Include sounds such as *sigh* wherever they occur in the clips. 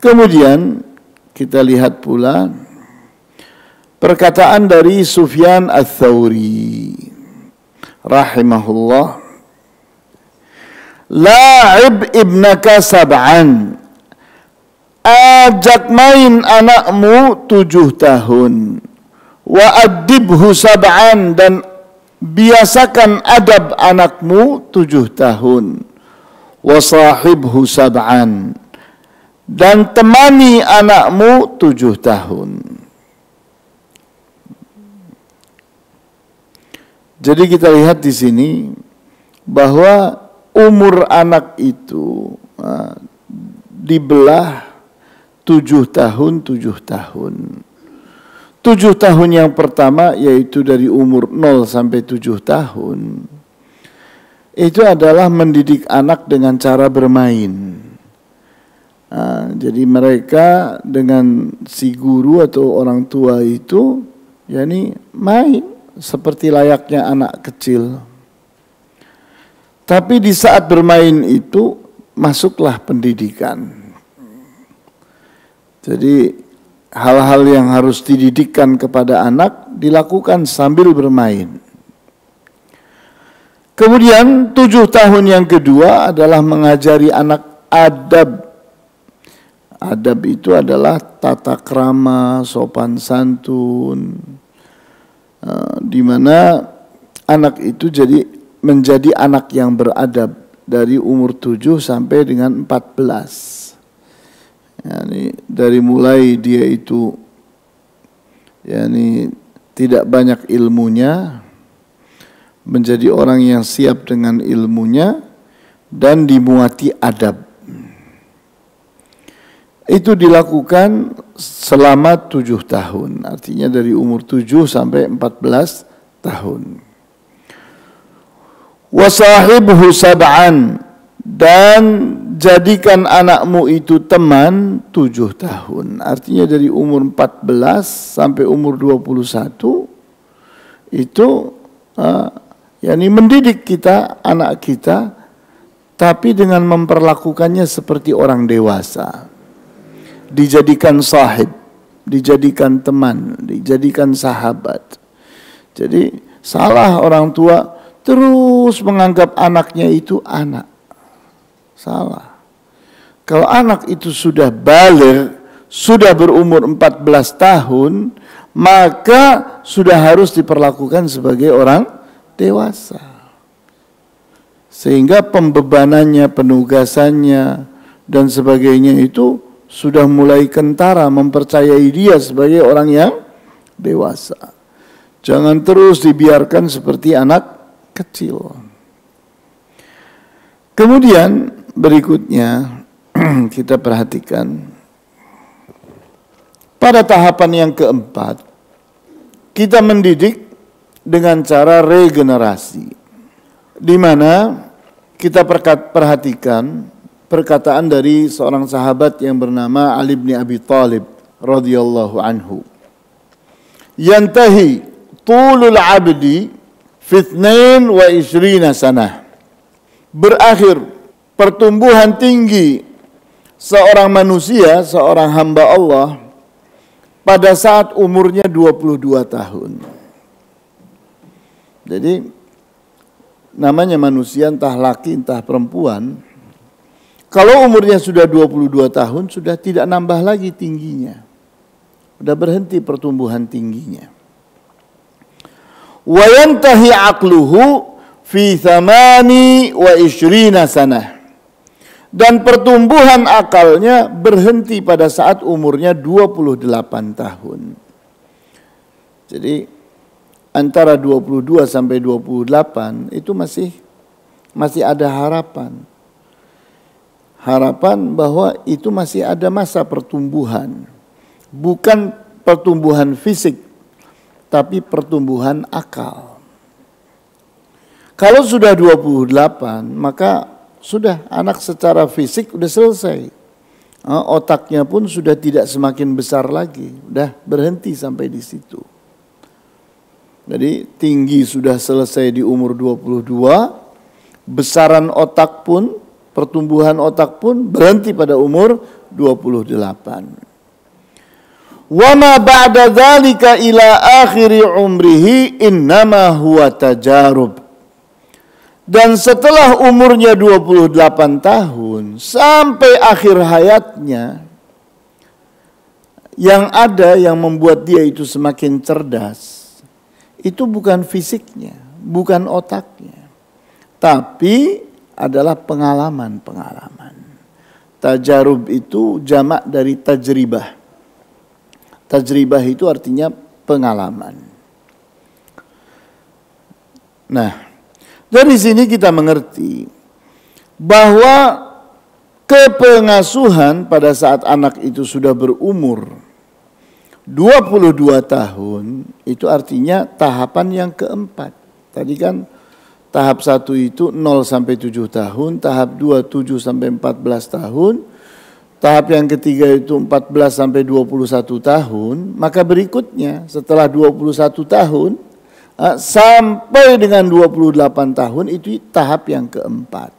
Kemudian kita lihat pula perkataan dari Sufyan Ats-Tsauri rahimahullah La'ib ibnaka sab'an Ajak main anakmu tujuh tahun Wa adibhu sab'an Dan biasakan adab anakmu tujuh tahun Wa sahibhu sab'an dan temani anakmu tujuh tahun. Jadi kita lihat di sini bahwa umur anak itu dibelah tujuh tahun, tujuh tahun. Tujuh tahun yang pertama yaitu dari umur 0 sampai tujuh tahun. Itu adalah mendidik anak dengan cara bermain. Nah, jadi mereka dengan si guru atau orang tua itu yakni main seperti layaknya anak kecil. Tapi di saat bermain itu masuklah pendidikan. Jadi hal-hal yang harus dididikkan kepada anak dilakukan sambil bermain. Kemudian tujuh tahun yang kedua adalah mengajari anak adab Adab itu adalah tata krama, sopan santun, uh, di mana anak itu jadi menjadi anak yang beradab dari umur 7 sampai dengan 14. Yani dari mulai dia itu yani tidak banyak ilmunya menjadi orang yang siap dengan ilmunya dan dimuati adab itu dilakukan selama tujuh tahun. Artinya dari umur tujuh sampai empat belas tahun. Wasahibhu sab'an dan jadikan anakmu itu teman tujuh tahun. Artinya dari umur empat belas sampai umur dua puluh satu itu uh, yakni mendidik kita anak kita tapi dengan memperlakukannya seperti orang dewasa dijadikan sahib, dijadikan teman, dijadikan sahabat. Jadi salah orang tua terus menganggap anaknya itu anak. Salah. Kalau anak itu sudah balik, sudah berumur 14 tahun, maka sudah harus diperlakukan sebagai orang dewasa. Sehingga pembebanannya, penugasannya, dan sebagainya itu sudah mulai kentara mempercayai dia sebagai orang yang dewasa. Jangan terus dibiarkan seperti anak kecil. Kemudian berikutnya *clears throat* kita perhatikan pada tahapan yang keempat kita mendidik dengan cara regenerasi di mana kita perhatikan perkataan dari seorang sahabat yang bernama Ali bin Abi Talib radhiyallahu anhu. Yantahi tulul abdi fitnain wa isrina sanah. Berakhir pertumbuhan tinggi seorang manusia, seorang hamba Allah pada saat umurnya 22 tahun. Jadi namanya manusia entah laki entah perempuan kalau umurnya sudah 22 tahun, sudah tidak nambah lagi tingginya. Sudah berhenti pertumbuhan tingginya. وَيَنْتَهِ عَقْلُهُ fi thamani wa ishrina sanah. Dan pertumbuhan akalnya berhenti pada saat umurnya 28 tahun. Jadi antara 22 sampai 28 itu masih masih ada harapan harapan bahwa itu masih ada masa pertumbuhan. Bukan pertumbuhan fisik, tapi pertumbuhan akal. Kalau sudah 28, maka sudah anak secara fisik sudah selesai. Eh, otaknya pun sudah tidak semakin besar lagi, sudah berhenti sampai di situ. Jadi tinggi sudah selesai di umur 22, besaran otak pun pertumbuhan otak pun berhenti pada umur 28. Wa ma ba'da dzalika ila akhiri umrihi innama huwa tajarub. Dan setelah umurnya 28 tahun sampai akhir hayatnya yang ada yang membuat dia itu semakin cerdas itu bukan fisiknya, bukan otaknya. Tapi adalah pengalaman-pengalaman. Tajarub itu jamak dari tajribah. Tajribah itu artinya pengalaman. Nah, dari sini kita mengerti bahwa kepengasuhan pada saat anak itu sudah berumur 22 tahun itu artinya tahapan yang keempat. Tadi kan Tahap 1 itu 0 sampai 7 tahun, tahap 2 7 sampai 14 tahun, tahap yang ketiga itu 14 sampai 21 tahun, maka berikutnya setelah 21 tahun eh, sampai dengan 28 tahun itu tahap yang keempat.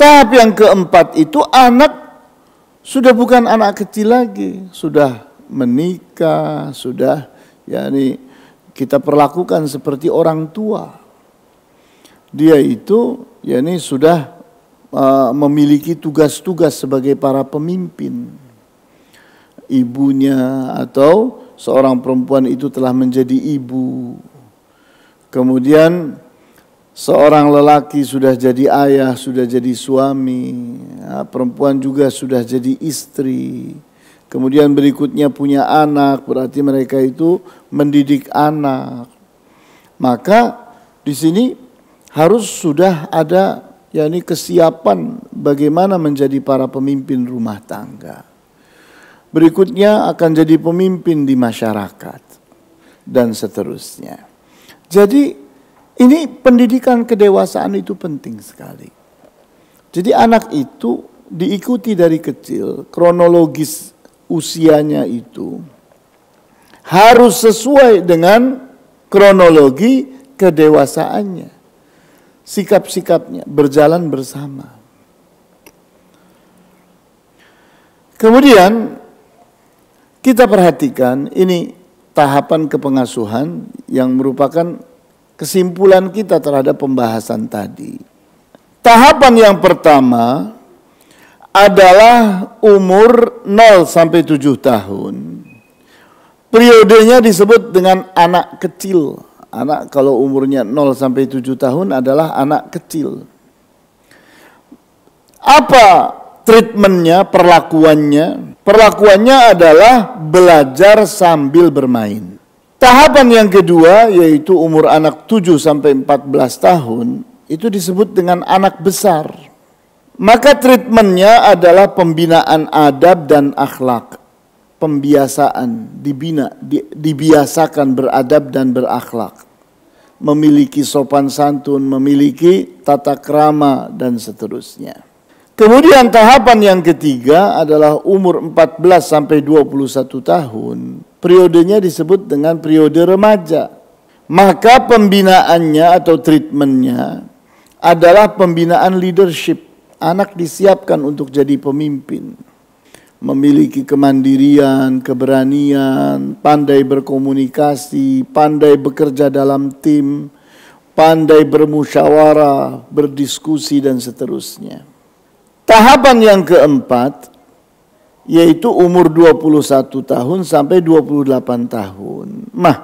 Tahap yang keempat itu anak sudah bukan anak kecil lagi, sudah menikah, sudah yakni kita perlakukan seperti orang tua dia itu yakni sudah uh, memiliki tugas-tugas sebagai para pemimpin. Ibunya atau seorang perempuan itu telah menjadi ibu. Kemudian seorang lelaki sudah jadi ayah, sudah jadi suami, ya, perempuan juga sudah jadi istri. Kemudian berikutnya punya anak, berarti mereka itu mendidik anak. Maka di sini harus sudah ada yakni kesiapan bagaimana menjadi para pemimpin rumah tangga. Berikutnya akan jadi pemimpin di masyarakat dan seterusnya. Jadi ini pendidikan kedewasaan itu penting sekali. Jadi anak itu diikuti dari kecil kronologis usianya itu harus sesuai dengan kronologi kedewasaannya sikap-sikapnya berjalan bersama. Kemudian kita perhatikan ini tahapan kepengasuhan yang merupakan kesimpulan kita terhadap pembahasan tadi. Tahapan yang pertama adalah umur 0 sampai 7 tahun. Periodenya disebut dengan anak kecil. Anak kalau umurnya 0 sampai 7 tahun adalah anak kecil. Apa treatmentnya, perlakuannya? Perlakuannya adalah belajar sambil bermain. Tahapan yang kedua yaitu umur anak 7 sampai 14 tahun itu disebut dengan anak besar. Maka treatmentnya adalah pembinaan adab dan akhlak pembiasaan, dibina, di, dibiasakan beradab dan berakhlak. Memiliki sopan santun, memiliki tata krama dan seterusnya. Kemudian tahapan yang ketiga adalah umur 14 sampai 21 tahun. Periodenya disebut dengan periode remaja. Maka pembinaannya atau treatmentnya adalah pembinaan leadership. Anak disiapkan untuk jadi pemimpin memiliki kemandirian, keberanian, pandai berkomunikasi, pandai bekerja dalam tim, pandai bermusyawarah, berdiskusi dan seterusnya. Tahapan yang keempat yaitu umur 21 tahun sampai 28 tahun. Nah,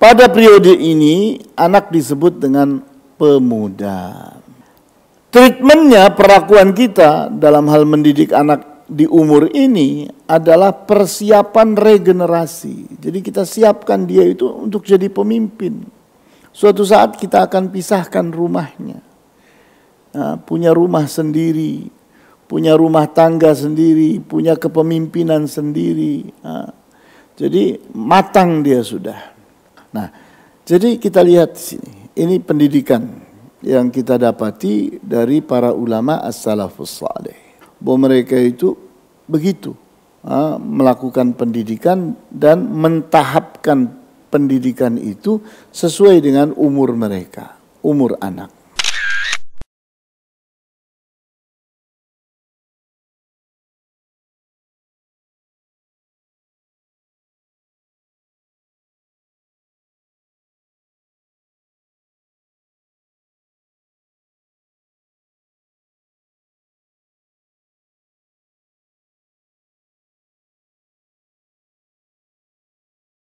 pada periode ini anak disebut dengan pemuda. Treatmentnya, perlakuan kita dalam hal mendidik anak di umur ini adalah persiapan regenerasi. Jadi kita siapkan dia itu untuk jadi pemimpin. Suatu saat kita akan pisahkan rumahnya. Nah, punya rumah sendiri, punya rumah tangga sendiri, punya kepemimpinan sendiri. Nah, jadi matang dia sudah. Nah, jadi kita lihat sini. Ini pendidikan yang kita dapati dari para ulama as-salafus bahwa mereka itu begitu melakukan pendidikan dan mentahapkan pendidikan itu sesuai dengan umur mereka, umur anak.